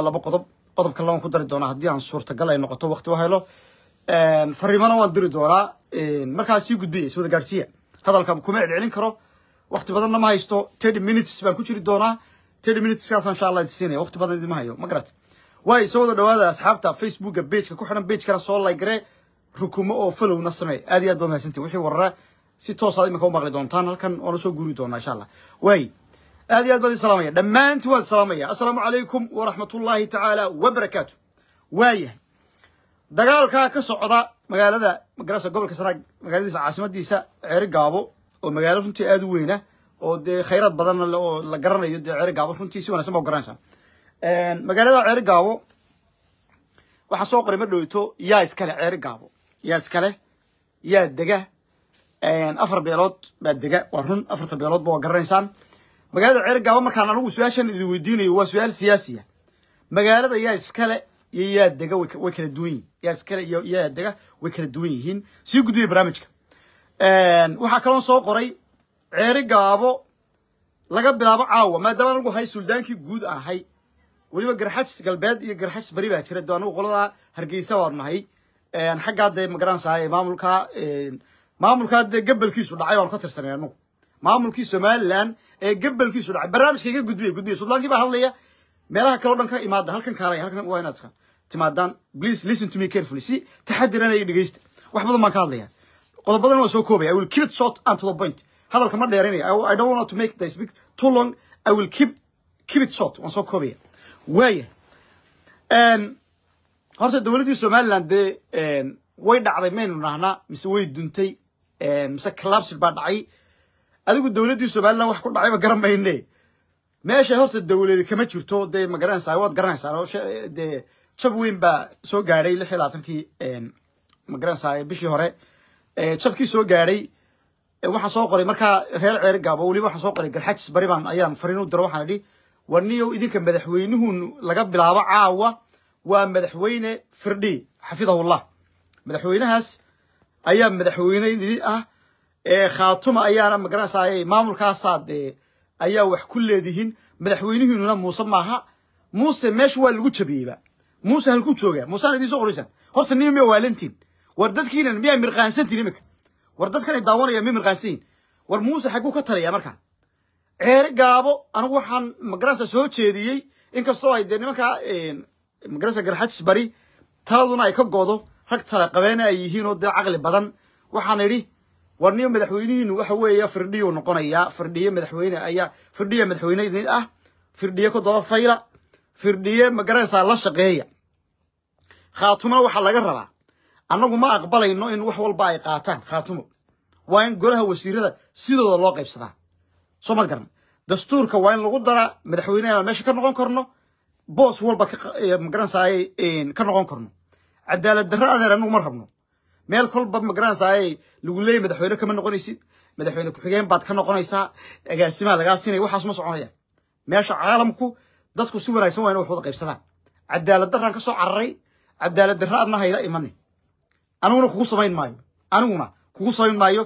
ilaa laba qodob qodobkan labaan ku dari doonaa haddii aan suurtagal ay noqoto waqti u helo fariimana waan diri doonaa markaa sii gudbiya iswada gaadhsiiya hadalka kuma celcelin karo waqti badanna ma haysto thirty minutes baan ku jiri doonaa thirty minuteskaas insha allah idin waqti badan idima hayo ma garat waayo soo dhawaada asxaabta facebooka bageka ku xiran bagekana soo laygare rukumo oo falowna samee aad iyo aad baa mahadsantiin wixii warara si toosaad iminka u maqli doontaan halkan oona soo guuri doonaa insha allah waayo aad iyo aad baan idin salaamaya dhammaantiin waan salaamaya assalaamu calaykum waraxmat ullaahi tacaala wabarakaatu waayahay dagaalkaa ka socda magaalada magarasa gobolka sanaag magaaladiisa caasimadiisa ceeri gaabo oo magaalo runtii aada u weyna oo dee khayraad badanna le oo la garanayo dee ceeri gaabo runtii si wanagsan baa u garanaysaa magaalada ceeri gaabo waxaa soo qoray ma dhowto yaa iskale ceeri gaabo yaa iskale yaa dega afar beelood baa dega waa afarta beeloodba magaalada ceer gaaba markaan anigu su-aashan idin weydiinayo waa su-aal siyaasiya ah. magaalada yaa iskale iyo yaa dega way kala duwan yihin yaa iskale iyo yaa dega way kala duwan yihiin sii gudbiya barnaamijka waxaa kaloon soo qoray ceeri gaabo laga bilaabo caawa maadaama anigu hay suldaankii guud ahay weliba garxajs galbeed iyo garxajs bari baa jira de anigu qoladaa hargeysa baan nahay xaggaa dee magaranaysaa maamulkaa maamulkaa dee gabalkiisu dhacay waanu ka tirsanay anagu maamulkii somalilan ee gabalkiisu dhacay barnaamijkaiga gudbiya gudbiya suudlaankii hadlaya meelaha kaleo dhan ka imaada halkan kaalaya halkan waa inaad timaadaan please listen to me carefully si taxadiran ay dhegeysta wax badan baan ka hadlaya qodobadan waa soo koobaya i will keep it short and to the point hadalka ma dheeraynayo i don't want to make this speak too long i will keep keep it short waan soo koobaya waaya horta dowladdii somaliland dee way dhacday maynu nahnaa mise way duntay mise collapsed baa dhacay adigu dowladdii somalilan wax ku dhacayba garan meesha horta dowladi kama jirto dee ma garanaysaa waad garanaysaa jab weyn baa soo gaaday lix iyo labaatankii ma bishii hore jabkii soo gaaday waxaan soo qoray markaa reer ceeri weliba waxaan soo qoray garxajis bari baan ayaan fariin u diro waxaan idhi warniyow idinka madaxweynuhu laga bilaabo caawa waa madaxweyne firdhi xafidahullah madaxweynahaas ayaa madaxweyne nidi ah ee khaatuma ayaana magaranaysa maamulkaasaa dee ayaa wax ku leedihiin madaxweynihiinuna muuse maaha muuse meesha waa lagu jabiyeyba muuse halkuu joogaa muusena idiin soo qoraysaan horta nin miya waalantiin war dadkiinan miyaa mirqaansantiin iminka war dadkanay daawanayaan miya mirqaansanyihin war muuse xagguu ka talayaa markaa ceere gaabo anugu waxaan magaranaysa soo jeediyey inkastoo ay dee nimankaa magaranaysa garxajis bari taladuna ay ka godo rag tala qabeena ay yihiin oo dee caqli badan waxaan idhi warniyo madaxweynihiinu waxa weeye firdhiyuu noqonayaa firdhiye madaxweyne ayaa firdhiye madaxweynenid ah firdhiye ku daba fayla firdhiye magaraysaa la shaqeeya khaatumo waxaa laga rabaa annagu ma aqbalayno in wax walba ay qaataan khaatumo waa in golaha wasiirada sidooda loo qaybsadaa soo maad garan dastuurka waa in lagu daraa madaxweyne inaan meesha ka noqon karno boos walba eh, magaranaysa eh, ka noqon karno cadaalad darra adeer annagu ma rabno meel kolba magaranaysa ay madaxweyne kama noqonaysid madaxweyne ku-xigeen baad ka noqonaysaa agaasimaa lagaa siinaya waxaas ma soconayaan meesha caalamku dadku si wanaagsan waa ina wax wada qaybsadaan cadaalad daraan ka soo cararay cadaalad darra adna hayla imani aniguna kugu samayn maayo aniguna kugu samayn maayo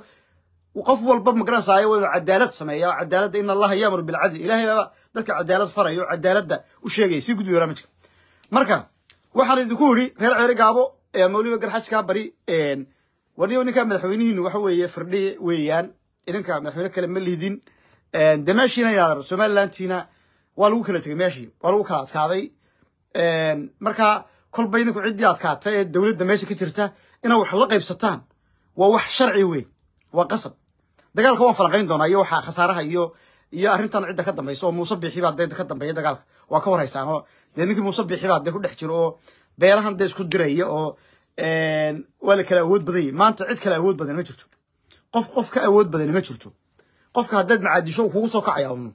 qof walba magaranaysa ay waa inuu cadaalad sameeya oo cadaaladda in allaha yaamuru bilcadli ilaahay baaba dadka cadaalad faraya cadaaladda u sheegaya sii gudbi barnaamijka marka waxaan idinku idhi reer ceeri gaabo mawliba garxajkaa bari warniyow ninkaa madaxweynihiinu waxa weeye firdhi weeyaan idinka madaxweyne kale ma lihdin dameeshiina inaadar somalilantiina waa lagu kala tegey meeshii waa lagu kala adkaaday marka kolba idinku ciddii adkaata ee dowladda meesha ka jirta inaad wax la qaybsataan waa wax sharci weyn waa qasab dagaalka waan falanqayn doonaa iyo waxaa khasaaraha iyo iyo arrintan cidda ka dambaysa oo muuse biixi dee ka dambeeya dagaalka waa ka warhaysaanoo dee ninkii muuse biixi dee ku dhex jiro oo beelahan dee isku diraya oo waa la kala awood badanya maanta cid kale awood badan ma jirto qof qof ka awood badani ma jirto qofka haddaad macaadisho kugu soo kacaya un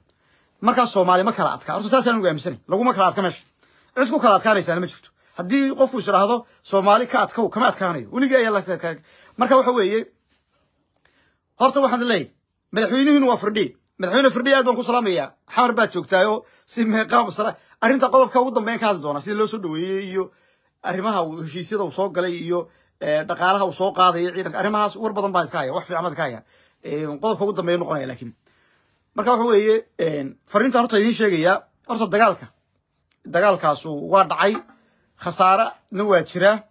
markaas soomaali ma kala adkaa horta taasaan ugu aaminsanay laguma kala adka meesha cid ku kala adkaanaysaana ma jirto haddii qofku is idhaahdo soomaali ka adkow kama adkaanayo weligii ayaa marka waxa weeye horta waxaan leeyahy madaxweynihiinu waa firdhi madaxweyne firdhi aad baan ku salaamayaa xamar baad joogtaayoo si meeqaab arrinta qodobka ugu dambeyn ka hadli doonaa sida loo arimaha heshiisyada uu soo galay iyo eh, dhaqaalaha uu soo qaadayo ciidanka arrimahaas war badan baa iska wax fiican baa iska haya eh, qodobka ugu dambeeya noqonaya laakiin marka waxa weeye eh, fariintan horta idiin sheegayaa horta dagaalka dagaalkaasu waa dhacay khasaare na waa jiraa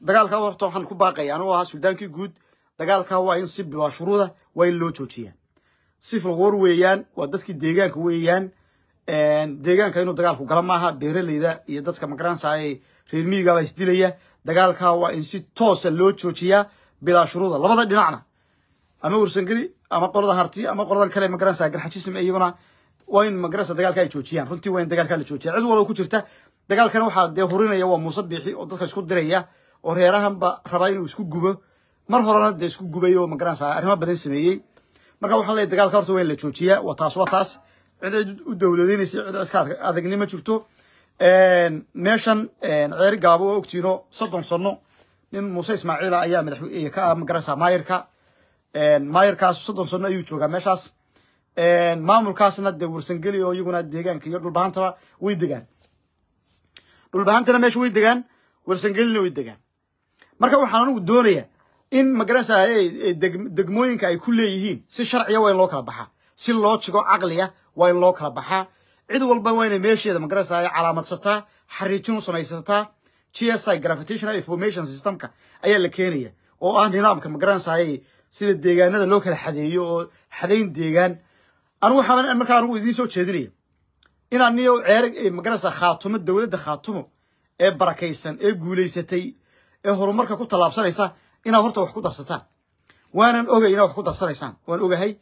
dagaalka horta waxaan ku baaqaya anuu ahaa suldaankii guud dagaalka waa in si bilaa shuruuda waa in loo joojiyaa sif lagowar weeyaan waa dadkii deegaanka weeyaan deegaanka inuu dagaalku gala maaha beeralayda iyo dadka magaransaayay reermiyigaabaa isdilaya dagaalkaa waa in si toosa ah loo joojiyaa bilaa shuruuda labada dhinacna ama ursangeli ama qolada harti ama qoladan kale magaranaysa garxajism iyaguna waa in magarasa dagaalka ay joojiyaan runtii waa in dagaalkaa la joojiya cid walba ku jirta dagaalkana waxaa dee hurinaya waa muuse biixi oo dadka isku diraya oo reerahanba rabaa inuu isku gubo mar horena dee isku gubay oo magaranaysa arrimo badan sameeyey marka waxaan leeyahay dagaalka horta waa in la joojiyaa waa taas waa taas cid cid u dowladaynaysa cid cidka adagnimo jirto meeshan ceeri gaabo oo ogtiino soddon sano nin muuse ismaaciila ah ayaa madax ka ah magarasa maayirka maayirkaas soddon sano ayuu joogaa meeshaas maamulkaasna dee warsangeli oo iyaguna deegaanka iyo dhulbahantaba way degaan dhulbahantana meesha way degaan warsangelina way degaan marka waxaan anigu doonayaa in magarasa degmooyinka ay ku leeyihiin si sharciya waa in loo kala baxaa si loo jigo caqliya waa in loo kala baxaa cid walba waa inay meesheeda magaras calaamadsataa xariijin u samaysataa gsi gravitational information systemka ayaa la keenaya oo ah nidaamka magaranasay sida deegaanada loo kala xadeeyo oo xadayn deegaan anigu markaa anigu idiin soo jeedinaya inaan niyo ceer magarasa khaatumo dowladda khaatumo ee barakaysan ee guulaysatay ee horumarka ku tallaabsanaysa inaad horta wax ku darsataan waanan ogay inaad wax ku darsanaysaan waan ogahay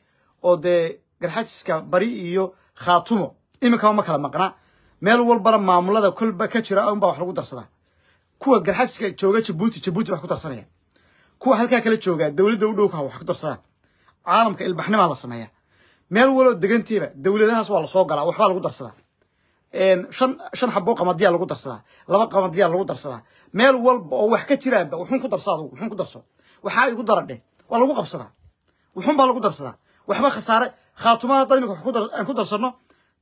oo dee garxajiska bari iyo khaatumo iminkaa ma kala maqna meel walbana maamulada kolba ka jira unbaa wax lagu darsadaa kuwa garxajiska jooga jabuuti jabuuti wax ku darsanaya kuwa halkaa kala jooga dowladda u dhowka wax ku darsadaa caalamka ilbaxnimaa la sameeya meel waloo degantiiba dowladahaas waa lasoo galaa waxbaa lagu darsadaa shan shan xaboo qamadiyaa lagu darsadaa laba qamadiyaa lagu darsadaa meel walba oo wax ka jiraanba wuxuun ku darsa adugu wuxuun ku darso waxaa igu dara waa lagu qabsadaa wuxuun baa lagu darsadaa waxba khasaare khaatumaha hadda iminka aan ku darsanno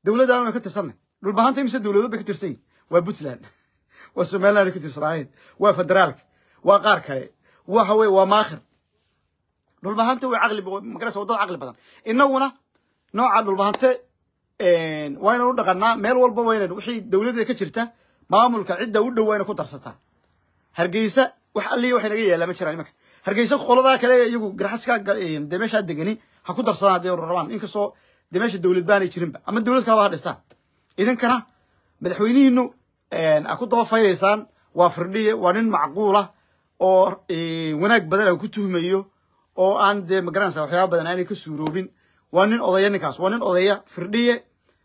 dowladdan waynu ka tirsanay dhulbahanta imise dowlado bay ka tirsan yihin waa puntland waa somaliland ka tirsanaayeen waa federaalka waa qaar kale waxa weye waa maakhir dhulbahanta way caqli magaraysa waddada caqli badan innaguna nooca dhulbahante waynanu dhaqanaa meel walba waynan wixii dowladda ka jirta maamulka cidda u dhow wayna ku darsataa hargeysa wax allihi waxay naga yeelaa ma jiraan imanka hargeysa qoladaa kale iyagu garxaska dee meeshaa degani ha ku darsadaan haddii rabaan inkastoo de dowlad baanay jirinba ama dowlad kaleba ha dhistaan idinkana madaxweynihiinu a ku daba faydaysaan waa firdhiye waa nin macquulah oo wanaag badan aan ku tuhmayo oo aan dee magaranaysa waxyaaba badan aanay ka suuroobin waa nin odaya ninkaas waa nin odaya firdhiye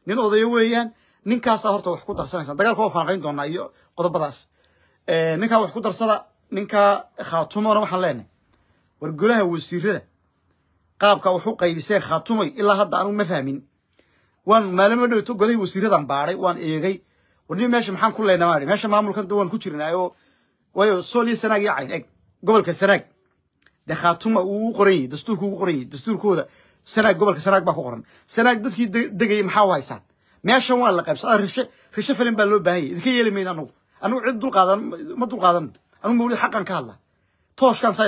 nin odaya weeyaan ninkaasa horta wax ku darsanaysa dagaalka waan faanqayn doonaa iyo qodobadaas ninkaa wax ku darsada ninkaa khaatumona waxaan leenahay wargolaha wasiirada qaabka waxu qaybisee khatumay ilaa hadda aanu ma fahmin waan maalimo dhowto godahi wasiiradan baaday waan eegay warni meesha maxaan ku leynaa maa meesha maamulkan waan ku jirnaa oo waayo sanaag iyo cayn eg gobolka sanaag dee khatuma uu qoran yahay dastuurku ugu qoran yahay dastuurkooda sanaag gobolka sanaag baa ku qoran sanaag dadkii degayay maxaa u haysaan meeshan waa la qaybsa rishe rishe falin baa loo baahan yahy idinka yeeli mayna anagu anagu cid dulqaadan ma dulqaadan anugu mawlid xaqan ka hadla tooshkan saa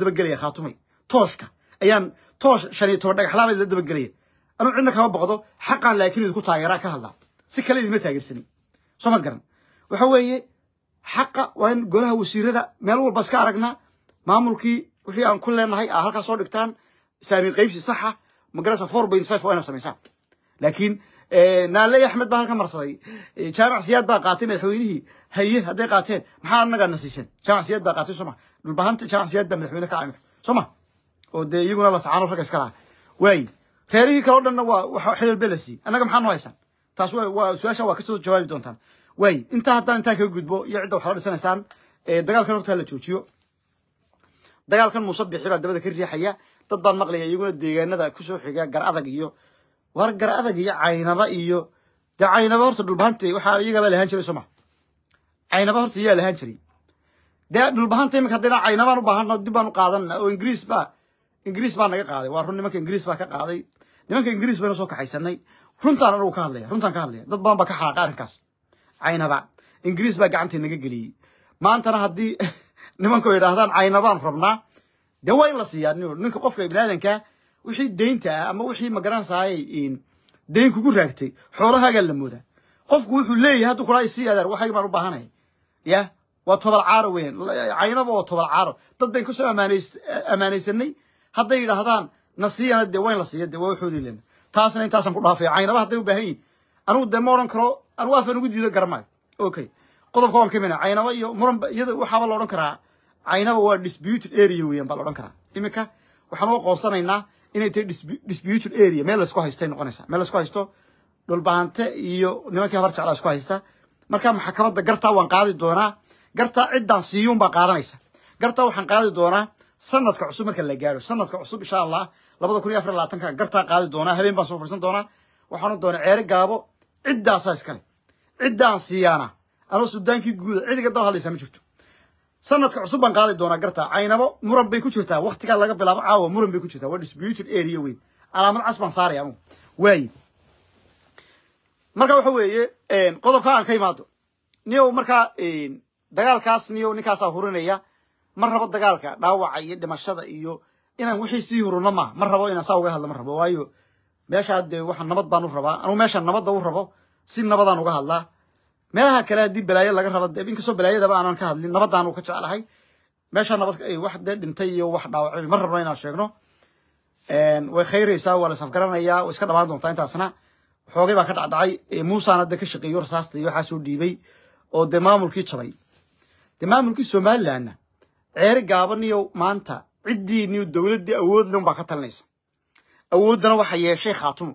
dabagelaya khatumay tooshka ayaan toosh shaniyo toban dhagaxlaaba la dabagelaya anuu cidna kama boqdo xaqaan laakiin idinku taageeraa ka hadlaa si kale idinma taageersanin soo maad garan waxa weeye xaqa waa in golaha wasiirada meel walba iska aragnaa maamulkii wixii aan ku leenahay aa halkaa soo dhigtaan saamiin qaybsi saxa magarasa four point five waa inaad samaysaan laakiin eh, naaley axmed baa halka marsaday eh, jaamac siyaad baa qaatay madaxweynihii haye hadday qaateen maxaa annagaa na siiseen jaamac siyaad baa qaatay soo dhulbahanta jaamac siyaad baa madaxweyne ka caamika soo ma oo dee iyaguna lascaano ragga iska laha waayi reerihii kale dhanna waa xililbe la siiy annaga maxaa noo haysaan taas su-aasha waa kasoo jawaabi doontaan waayi intaa haddaan intaa kaga gudbo iyo cidda waxla dhisanaysaan dagaalkan horta hala joojiyo dagaalkan muuse baa dabada ka riixaya dad baan maqlaya iyaguna deegaanada kusoo xiga gar adag iyo war gar adag iyo caynaba iyo dee caynaba horta dhulbahanta waxaa iyagabaa lahaan jiray soo maa caynaba horta iyaa lahaan jiray dee dhulbahanta iminka haddayna caynabaan u baahano dib baan u qaadanna oo ingiriis baa ingiriis baa naga qaaday waa run nimanka ingiriis baa ka qaaday nimanka ingiriis baynu soo kaxaysanay runtaan anagu ka hadlaya runtaan ka hadlaya dad badan baa ka xanaaqay arrinkaas caynaba ingiriis baa gacantii naga geliyey maantana haddii nimanku yidhaahdaan caynabaan rabnaa dee waa in la siiyaa ninka qofka biniaadanka wixii deynta ah ama wixii magaranaysaay deyn kugu raagtay xoolahaagaa la moodaa qofku wuxuu leeyahay hadduu kuraa isii adeer waxay baan u baahanaya yah waa tobal caaro weyan caynaba oo tobal caaro dad bayn kasoo amaanaysanay hadday yidhaahdaan na siiyana dee wayn la siiya dee waa waxoodii lena taasna intaasaan ku dhaafaya caynaba hadday u baahan yihin anugu dee ma odhan karo anugu afaan ugu diido garamayo okay qodobka waan ka mina ah, caynaba iyo muranba iyada waxaaba la odhan karaa caynaba waa disputed area weeyaan baa la odhan karaa iminka waxaan aqoonsanaynaa inay tahay disputed area meel laisku haystay noqonaysaa meel laisku haysto dhulbaante iyo nimankii habar jeclaa isku haysta markaa maxkamadda gartaa waan qaadi doonaa gartaa ciddaan siiyuun baan qaadanaysa gartaa waxaan qaadi doonaa sanadka cusub marka la gaaro sanadka cusub insha allah labada kun iyo afar labaatanka gartaa qaadi doonaa habeen baan soo fariisan doonaa waxaanu doonaa ceere gaabo ciddaasaa iskale ciddaan siiyaana anoo sudaankii guuda cid daba hadlaysaa ma jirto sanadka cusub baan qaadi doonaa gartaa caynabo muran bay ku jirtaa waktigaa laga bilaabo caawa muran bay ku jirtaa waa disputed area weyn calaamad cas baan saaraya anugu waaye marka waxa weeye qodobka aan ka imaado niyow markaa dagaalkaas niyow ninkaasaa hurinaya ma rabo dagaalka dhaawaca iyo dhimashada iyo inaan wixii sii hurno maaha ma rabo inaan saa uga hadla ma rabo waayo meeshaa dee waxa nabad baan u rabaa anuu meeshaan nabadda u rabo si nabadaan uga hadlaa meelaha kale haddii balaayo laga raba dee inkastoo balaayadaba aanan ka hadlin nabadaan uu ka jeclahay meeshaa nabad wax dee dhintay iyo wax dhaawacay ma rabno inaan sheegno way khayraysaa waa la safgaranayaa way iska dhamaan doontaa intaasna xoogay baa ka dhacdhacay muusana dee ka shaqeeyo rasaasta iyo waxaa dhiibay oo dee maamulkii jabay dee maamulkii somalilandna ceeri gaabaniyow maanta ciddiiniyo dowladdii awoodle unbaa ka talinaysa awooddana waxaa yeeshay khaatumo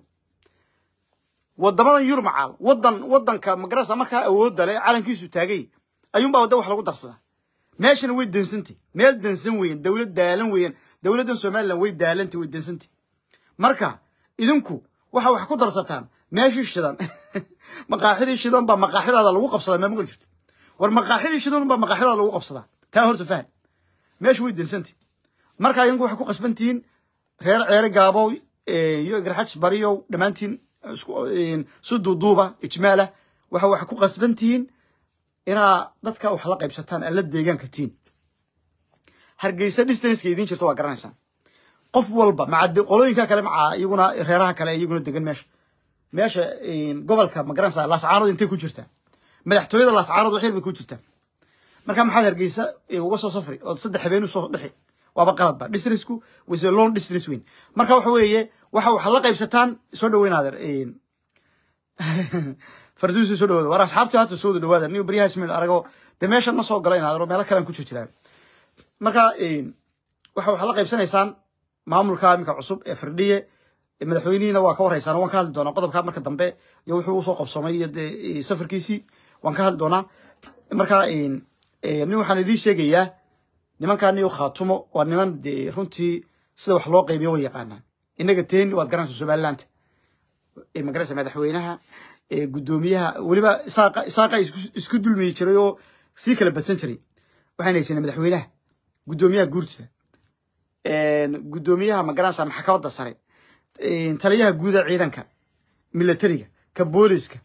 wadamadan yurmacaal wadan wadanka magarasa markaa awoodda le calankiisu taagay ayuunbaa wadda wax lagu darsadaa meeshana way densantah meel dansan weeyaan dowlad daalan weeyaan dowladdan somalilan way daalanta way densantah marka idinku waxaa wax ku darsataan meeshii shidan maqaaxidii shidan baa maqaaxidaada lagu qabsadaa meel jirto war maqaaxidii shidan baa maqaaxidaada lagu qabsadaa taa horta fahan meeshu way densantah markaa idinku waxay ku qasbantihiin reer ceere gaabow yo igarxaj bariyow dhammaantiin si duuduuba ijmaalah waxa waxay ku qasban inaa dadka wax la qaybsataan aan la deegaanka tihiin hargeysa distanceka idiin jirto waa garanaysaan qof walba maca qolooyinka kale maca iyaguna reeraha kale iyaguna degan meesha meesha gobolka ma garanaysaa laascaanood intay ku jirtaa madaxtooyada laascaanood xil ku jirtaa markaa maxaad hargeysa uga soo safri ood saddex habeen usoo dhexi waaba qaladba dhisrisku wise long distance weyn marka waxa weeye waxa waxaad la qaybsataan soo dhaweyna farduusi soo dhawaada war asxaabtii hadda soo dhawaada nin baryaha ismail arago dee meeshan ma soo gala in meelo kalean ku jir marka waxa waxaad la qaybsanaysaan maamulka iminka cusub ee firdhiye madaxweynihiina waa ka warhaysaan waan ka hadli doonaa qodobkaa marka dambe iyo wuxuu usoo qabsoomay iyo safarkiisii waan ka hadli doonaa marka Eh, nin waxaan idiin sheegayaa nimankaani niyo khaatumo waa niman dee runtii sida wax loo qeybiyo way yaqaanaan innaga teeni waad garanaysa somaliland eh, magaraysa madaxweynaha eh, guddoomiyaha weliba isaaqa isku dulmiyi jiray oo sii kala badsan jiray waxaan haysanay madaxweynaha guddoomiyaha guurtida guddoomiyaha magaraasa maxkamadda sare taliyaha guuda ciidanka milatariga ka booliska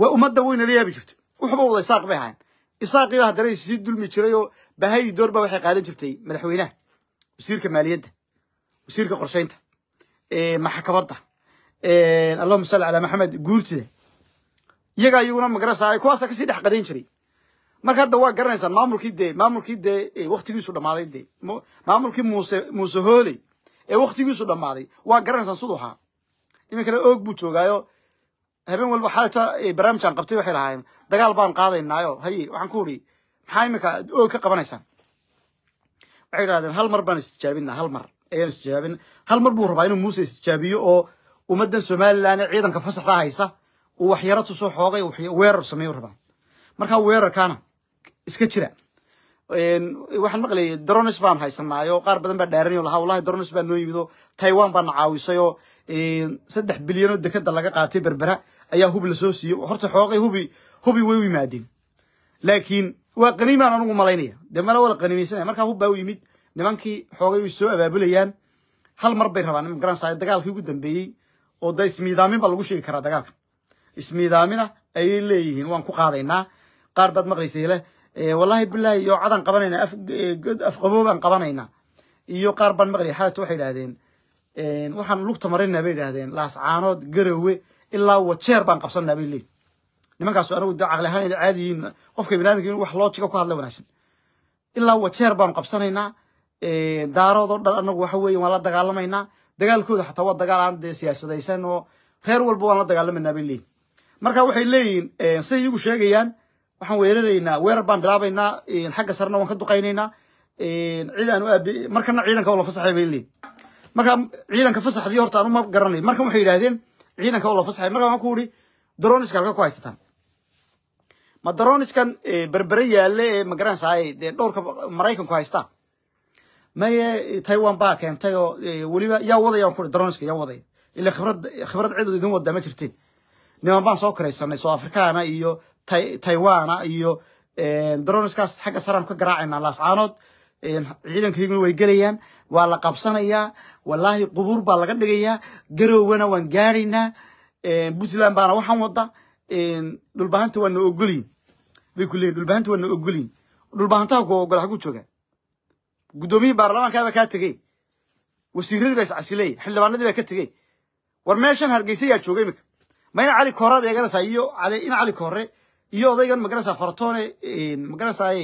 waa ummadda wayna la yaabi jirto waxba wada isaaq bay ahayn isaaqiiba haddana sii dulmi jiray oo bahayi doorba waxay qaadan jirtay madaxweynaha wasiirka maaliyadda wasiirka qorshaynta maxakabadda allahuma salli calaa maxamed guurtida iyagaa iyaguna magarasa ay kuwaasa kasii dhex qadayn jiray marka hadda waa garanaysaan maamulkii dee maamulkii dee waktigiisu dhammaaday dee maamulkii muuse muuse hooley ee waktigiisu dhammaaday waa garanaysaan siduu ahaa iminkana oog buu joogaayo habeen walba xalay eh, barnaamijaan qabtay waxay lahaayeen dagaal baan qaadaynaayo haye waxaan ku uri maxaa iminka oog ka qabanaysaan waxay yidhahdeen hal mar baan istijaabina hal mar ayaan istijaabin hal mar buu rabaa inuu muuse istijaabiyo oo ummaddan somalilan ee ciidanka fasaxda haysa uu waxyaro tusoo xoogay weerar sameeyo rabaa markaa weerarkaana iska jira waxaan maqlayay drones baan haysanaayo qaar badan baa dhaaranayo lahaa wallahi drones baa noo yimido taiwan baana caawisayoo saddex bilyan oo dekeda laga qaatay berbera ayaa hub la soo siiyey oo horta xoogay hubi hubi way u yimaadeen laakiin waa qaniimaan anugu malaynaya dee mala wala qaniimaysanaya markaa hub baa u yimid nimankii xoogay way soo abaabulayaan hal mar bay rabaan ma garansaya dagaalkii ugu dambeeyey oo da ismiidaamin baa lagu sheegi karaa dagaalka ismiidaamina ayay leeyihiin waan ku qaadaynaa qaar baad maqlaysa leh wallaahi bilaahi yoocadaan qabanaynaa eh, afqaboobaan qabanaynaa iyo qaar baan maqlaya xalat waxay idhaahdeen eh, waxaan lugta marinaynaa bay idhaahdeen laascaanood garawe ilaa wajeer baan qabsanaa bay leeyihin nimankaasu anagu de caqli ahaan ina qofka biniadamka inu wax loojiga ku hadla wanaagsan ilaa wajeer baanu qabsanaynaa daaroodoo dhan anagu waxa weeye waan la dagaalamaynaa dagaalkooda xataa waa dagaal aan dee siyaasadaysan oo reer walba waan la dagaalamaynaa bay leeyihin marka waxay leeyihiin say iigu sheegayaan waxaan weeraraynaa weerar baan bilaabaynaa xagga sarena waan ka duqaynaynaa cid markana ciidanka la fasaxay bay leeyihin marka ciidanka fasaxdii horta anuma garanayn markan waxay yidhahdeen ciidanka oo la fasxay marka waxaan ku uri daroniska halka ku haysataan ma daroniskan eh, berbere yaalle ee eh, magaranaysa ay dee dhowrka maraykanku haystaa maye eh, taiwan baa keentay oo weliba yaa wadaya waan ku uri yaa wadaya ila khibrad khibrad cidood idin wadaa ma jirtiin niman baan soo karaysanay soo afrikaana iyo taiwana iyo daroniskaas xagga saraan ka garaacaynaa laascaanood ciidankayguna way gelayaan waa la qabsanayaa wallaahi qubuur baa laga dhigayaa garowana waan gaaraynaa puntland baana waxaan wada dhulbahanta waa na ogolyin bay ku leeyiin dhulbahanta waa na ogolyin dhulbahantaha ku ogola xagu jooga guddoomiyihii baarlamankaaba kaa tegey wasiiradii baa xildhibaanadii baa ka tegey war meeshan hargeysa yaa jooga imika ma ina cali koore eeganaysaa iyo in cali koore iyo odaygan magaranaysaa faratoone magaranaysaa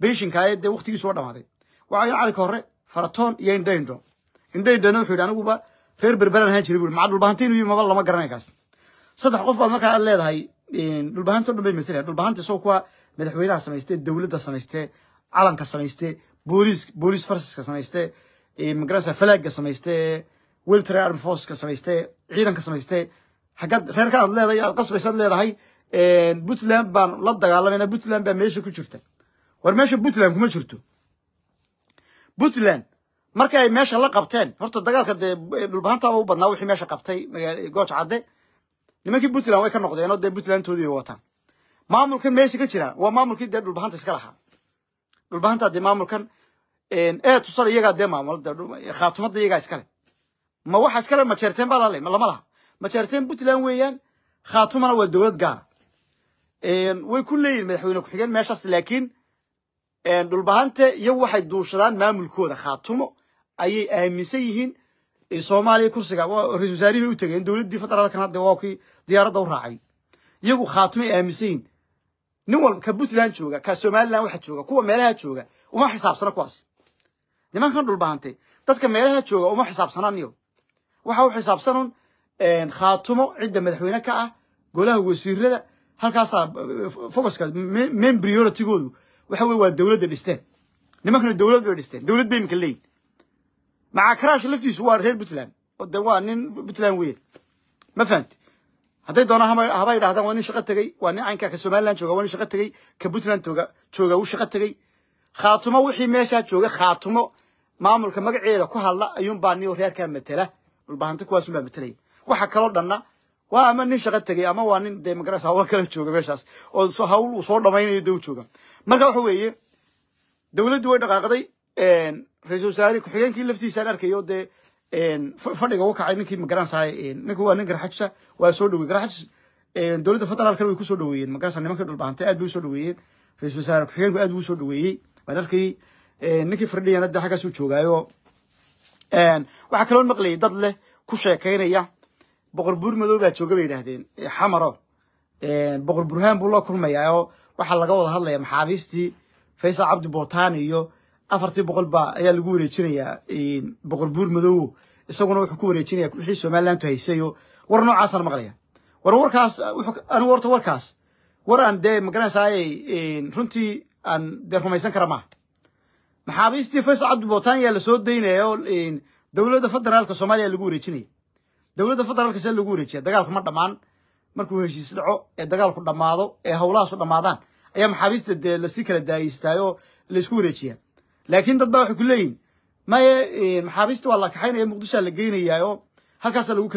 beeshinkaaye dee waktigiisu waa dhamaaday waa in cali koore faratoon iyo indho indhaydhana wuxuu reer berberaan ahaan jira bui maa dhulbahanti inuu yimi saddex qof baad markaa aad leedahay dhulbahanti dhan bay matelayan dhulbahanti isagoo kuwa madaxweynaha samaystee dowladda samaystee calanka samaystee booliis booliis forceska samaystee magarasa falaagga samaystee wiltry army forceka samaystee ciidanka samaystee xaggaad reerka aad leedahay aad qasbaysaad leedahay puntland baan la dagaalamayna puntland baa meesha ku jirta war meesha puntland kuma jirto puntland marka ay meesha la qabteen horta dagaalka dee eh, dhulbahantaaba u badnaa wixii meesha qabtay eh, gooc cadde nimankii puntland way ka noqdeen oo dee puntlandtoodii bay wataan maamulkan meesha ka jira waa maamulkii dee dhulbahanta iska lahaa dhulbahantaa dee maamulkan ee tusal iyagaa dee maamul eh, khaatumada iyagaa iskale ma waxa iskale majeerteen baa lale lama laha majeerteen puntland weeyaan khaatumana waa dowlad gaara ah. way ku leeyihin madaxweyne ku-xigeen meeshaas laakiin dhulbahante iyo waxay duushadaan maamulkooda khaatumo ayay eh, aaminsan yihiin eh, soomaaliya kursiga ra-isul wasaarihii bay u tegeen dowladdii federaalkan hadda waa kii diyaaradda u raacay iyagu khaatimay eh, aaminsan yihiin nin walba ka puntland jooga ka somalilan waxa jooga kuwa meelaha jooga uma xisaabsana kuwaas nimankan dhulbaantay dadka meelaha jooga uma xisaabsananiyo waxa u xisaabsanan khaatumo cidda madaxweyne ka ah golaha wasiirada halkaasaa ah, focuska main prioritigoodu waxa wey waa dowladda dhisteen nimankana dowlad bay dhisteen dowlad bay imika leeyihin macakarash laftiisu waa reer puntland oo de waa nin puntland weyn ma fahamti hadday doonaan haba yidhahdaan waa nin shaqo tegey waa nin caynkaa ka somalilan jooga waa nin shaqo tegey ka puntland jooga uu shaqo tegey khaatumo wixii meeshaa jooga khaatumo maamulka magaceeda ku hadla ayuunbaa ni reerkaa matela dhulbahanti kuwaasuun baa matelaya waxa kaloo dhanna waa ama nin shaqo tegey ama waa nin de magaras hawl kala jooga meeshaas oo hawl uu soo dhamaynayo de u jooga marka waxa weeye ra-isul wasaare ku-xigeenkii laftiisaan arkayo dee fadhiga u kacay ninkii magaransahay ninku waa nin garaxajisa ah, waa soo dhowey garaxajis dowladda federaalkana way kusoo dhoweeyeen magaransa nimankii dhulbaantay aad bay usoo dhoweeyeen ra-isul wasaare ku-xigeenku aad buu usoo dhoweeyey baan arkayy ninkii fardhiyana dee xaggaasuu joogaayo waxaa kaloo maqlayay dad leh ku sheekaynaya boqor buur madow baa jooga bay yidhaahdeen xamaro boqor burhaan buu loo kulmayaa oo waxaa laga wada hadlaya maxaabiistii faysal cabdi bootaan iyo afartii boqol baa ayaa lagu wareejinayaa boqor buur madow isaguna wuxuu ku wareejinaya wixii somalilantu haysayo war noocaasaan maqlaya war warkaas anigu horta warkaas war aan dee magaranaysaay runtii aan dee rumaysan kara maa maxaabiistii faysal cabdibotaan lasoo daynaya oo dowladda federaalka soomaaliya lagu wareejinaya dowladda federaalka see lagu wareejiya dagaalku ma dhammaan markuu heshiis dhaco ee dagaalku dhammaado ee howlahaasu dhammaadaan ayaa maxaabiista dee lasii kala daayeystaayoo laysku wareejiya laakiin dad baa waxay ku leeyihin maye eh, maxaabiista waa la kaxaynaya muqdishoa la geynayaa oo halkaasa lagu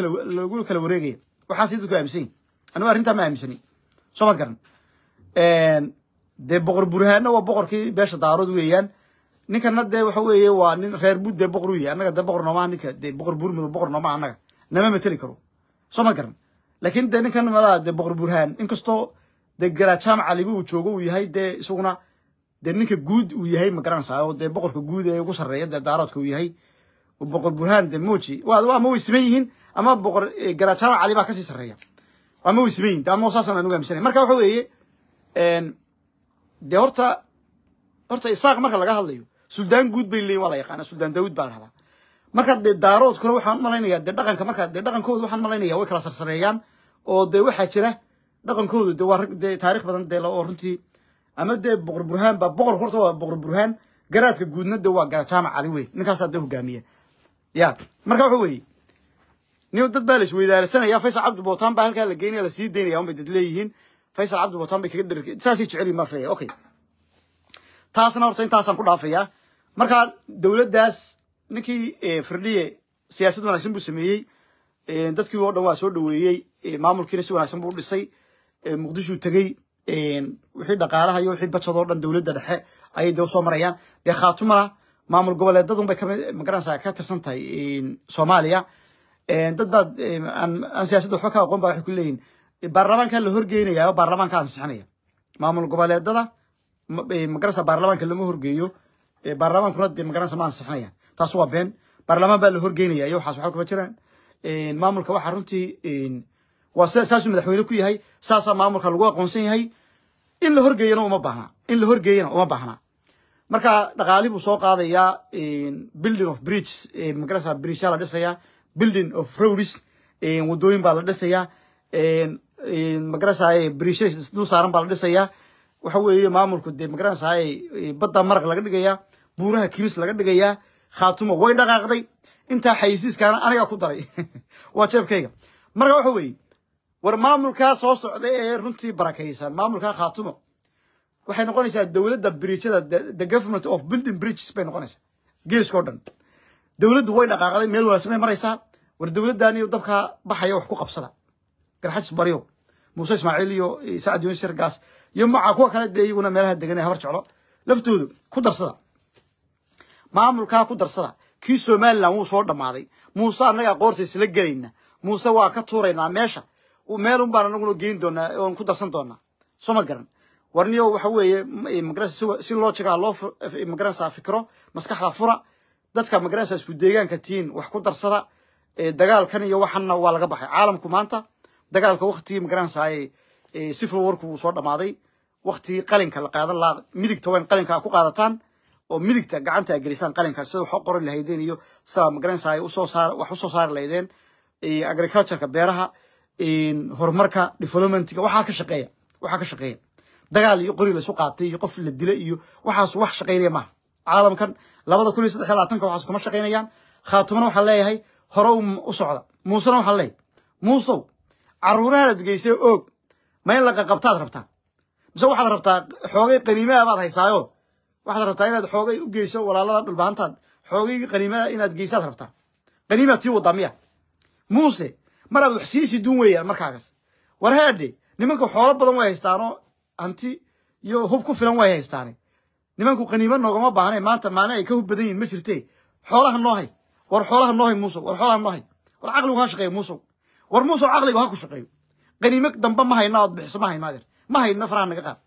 kala wareegaya waxaasay dadku aaminsan yihin anigu arrintaa ma aaminsanin soo maad garan dee boqor burhaanna waa boqorkii beesha daarood weeyaan ninkana dee waxa weeye waa nin reer buud dee boqor weeye annaga dee boqor noomaa ninka dee boqor buurmudo boqor noomaa annaga nama mateli karo soo maad garan laakiin dee ninkan madaa dee boqor burhaan inkastoo dee garaa jaamaca libi uu joogo uu yahay dee isaguna dee ninka guud uu yahay magaranaysaa oo dee boqorka guud ee ugu sarreeya dee daaroodka uu yahay boqor burhaan dee moji waa ama way siman yihiin ama boqor eh, garajaama cali baa kasii sarreeya ama way siman yihin ama saasaan anugu aaminsanay marka waxa weeye dee horta horta isaaq marka laga hadlayo suldaan guud bay leeyihin waa la yaqaana suldaan daawud baa la dhadaa marka dee daaroodkuna waxaan umalaynaya dee dhaqanka marka dee dhaqankooda waxaan malaynaya way kala sarsareeyaan oo dee waxaa jira dhaqankoodu dee waa dee taarikh badan dee oo runtii ama dee boqor burhaan baa boqor horta waa boqor burhaan garaadka guudna de waa gara jaamac cali wey ninkaasaa dee hogaamiya ya marka waxa weeye ni dad baa laisweydaarsanaya faysal cabdi bootaan baa halkaa la geynaya lasii daynaya unbay dad leeyihiin faysal cabdi bootaan bay kaga dher saasay jecelyihin baan filaya okay taasna horta intaasaan ku dhaafayaa markaa dowladdaas ninkii eh, firdhiye siyaasad wanaagsan buu sameeyey eh, dadkii oo dhan waa soo dhaweeyey eh, maamulkiina si wanaagsan buu u dhisay muqdishuu tegey wixii dhaqaalaha iyo wixii bajadoo dhan dowladda dhexe ayay dee usoo marayaan dee khaatumana maamul goboleedadun bay magaranaysaa ka tirsan tahay soomaaliya dad baad aan siyaasadda waxba ka aqoon ba waxay ku leeyihin baarlamaankaa la horgeynaya oo baarlamaanka ansixinaya maamul goboleedada magaranaysa baarlamaanka lama horgeeyo baarlamaankuna dee magaranaysa ma ansixinayaan taas waa been baarlamaan baa la horgeynaya iyo waxaas waxba kama jiraan maamulka waxaa runtii saasu madaxweyne ku yahay saasaa maamulka lagu aqoonsan yahay in la horgeeyana uma baahna in la horgeeyana uma baahnaa marka dhaqaali buu soo qaadayaa building of bridge magarasa bridgeyaa la dhisayaa building of roads wadooyin baa la dhisayaa magarasa eh, bridge dul saaran baa la dhisayaa waxa weeye maamulku dee magarasa eh, badda maraq laga dhigayaa buuraha kimis laga dhigayaa khaatuma way dhaqaaqday intaa xayisiiskaana anigaa ku daray waa jeebkayga marka waxa weeye war maamulkaa soo socda ee runtii barakaysan maamulkaa khaatumo waxay noqonaysaa dowladda bridjada the government of building bridges bay noqonaysaa geeskao dhan dowladdu way dhaqaaqday meel walaasmay maraysaa war dowladdaaniyo dabka baxaya wax ku qabsada garxajis baryo muuse ismaaciil iyo sacad yunsir gaas iyo maca kuwa kale dee iyaguna meelaha degan habar jeclo laftoodu ku darsada maamulkaa ku darsada kii somalilan wuu soo dhammaaday muuse annagaa qoorta isla gelayna muuse waa ka tuuraynaa meesha meelun baan anaguna geyn doonaa oon ku darsan doonaa soo ma garan warniyo waxa weeye eh, magaranaysa si lojigaa loo eh, eh, magaranaysaa fikro maskaxda fura dadka magaranaysaa isku deegaanka tihiin wax ku darsada dagaalkan iyo waxanna waa laga baxay caalamku maanta dagaalka waktigii magaranaysaay sifil warku wuu soo dhamaaday waktigii qalinka la qaadan lahaa midigta waa qalinka ku qaadataan oo midigta gacanta gelisaan qalinka sida wax qoran lahaydeen iyo sa magaranaysaa usoo saari lahaydeen agricultureka beeraha horumarka developmentga waxaa ka shaqeeya waxaa ka shaqeeya dagaal iyo qori laysu qaatay iyo qof la dila iyo waxaas wax shaqaynaya maaha caalamkan labada kun iyo saddex labaatanka waxaas kuma shaqaynayaan khaatumana waxaa leeyahay horow u socda muusena waxaan leeyahay muusow caruurahaad geysay oog ma in laqaqabtaad rabtaa mise waxaad rabtaa xoogay qaniimaha baad haysaayo waxaad rabtaa inaad xoogay u geyso walaalada dhulbahantaad xoogay qaniimaha inaad geysaad rabtaa qaniimaa sii wadaa miya muuse maraad wax siisi duun weeyaan markaagaas war heedhe nimanku xoolo badan way haystaanoo hanti iyo hub ku filan way haystaane nimanku qaniimo noogama baahne maanta maalin ay ka hub badan yihin ma jirte xoolaha noohay war xoolaha noohay muusow war xoolaha noohay war caqligu ha shaqeeyo muusow war muusow caqligu ha ku shaqeeyo qaniimo dambe ma hayna ood bixiso ma hayno adeer ma hayno faraha naga qaad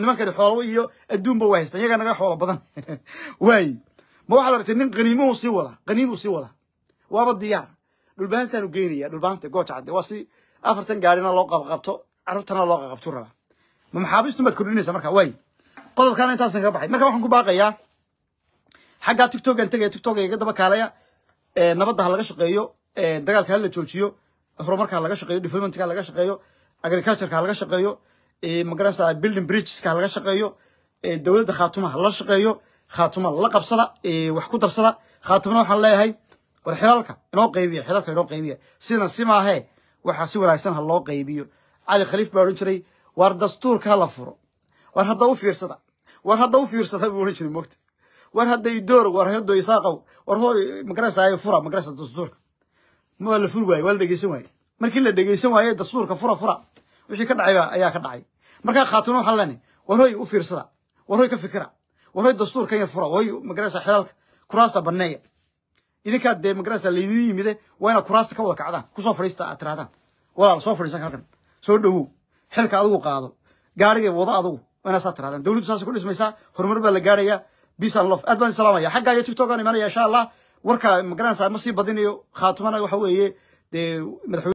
nimankani xoolo iyo adduunba waa haystaan iyagaa naga xoolo badan waaye ma waxaad aragtay nin qaniimuhu sii wada qaniimuu sii wadaa waaba diyaar dhulbahantaanu geynaya dhulbahanta gooja waa si afartan gaarina loo qabqabto carruurtana loo qabqabtu rabaa ma maxaabiistu maad kordhinaysa marka waay qodobkaana intaasan kaga baxay marka waxaan ku baaqayaa xaggaa tictogan tegaya tictoga iga daba kaalaya nabadda ha laga shaqeeyo dagaalka ha la joojiyo horumarka ha laga shaqeeyo developmentka ha laga shaqeeyo agricultureka ha laga shaqeeyo magarasa building bridgeska ha laga shaqeeyo dowladda khaatuma ha la shaqeeyo khaatuma la qabsada wax ku darsada khaatumna waxaan leeyahay war xilalka inoo qaybiya xilalka inoo qaybiya sidan si maahee waxaa si wanaagsan ha loo qaybiyo cali khaliif baa odhan jiray waar dastuurka la furo waar hadda u fiirsada waar hadda u fiirsada buu odhan jiray mogta waar hadda idoor waar hadda isaaqow war hooy magarasaayo fura magarasa dastuurka ma la furi waaye waa la dhegeysan waaye markii la dhegeysan waaye dastuurka fura fura wixii ka dhacay ayaa ka dhacay markaa khaatimo waxaan leenahay war hooy u fiirsada war hooy ka fikira war hooy dastuurkan yar fura hooy magarasa xilalka kuraasta banneeya idinkaa dee magaranaysa laydin yimide waa inaad kuraasta ka wada kacdaan kusoo fadhiista aad tirahdaan walaal soo fadhiisan halkan soo dhowow xilka adigu qaado gaariga wada adugu waa inaa saa tirahdaan dowladdu saasay ku dhismaysaa horumar baa la gaarayaa peace and love aad baan idin salaamaya xaggaa iyo imanaya insha allah warkaa magaranaysaa ma sii badinayo khaatumana waxa weeye de madaxweyne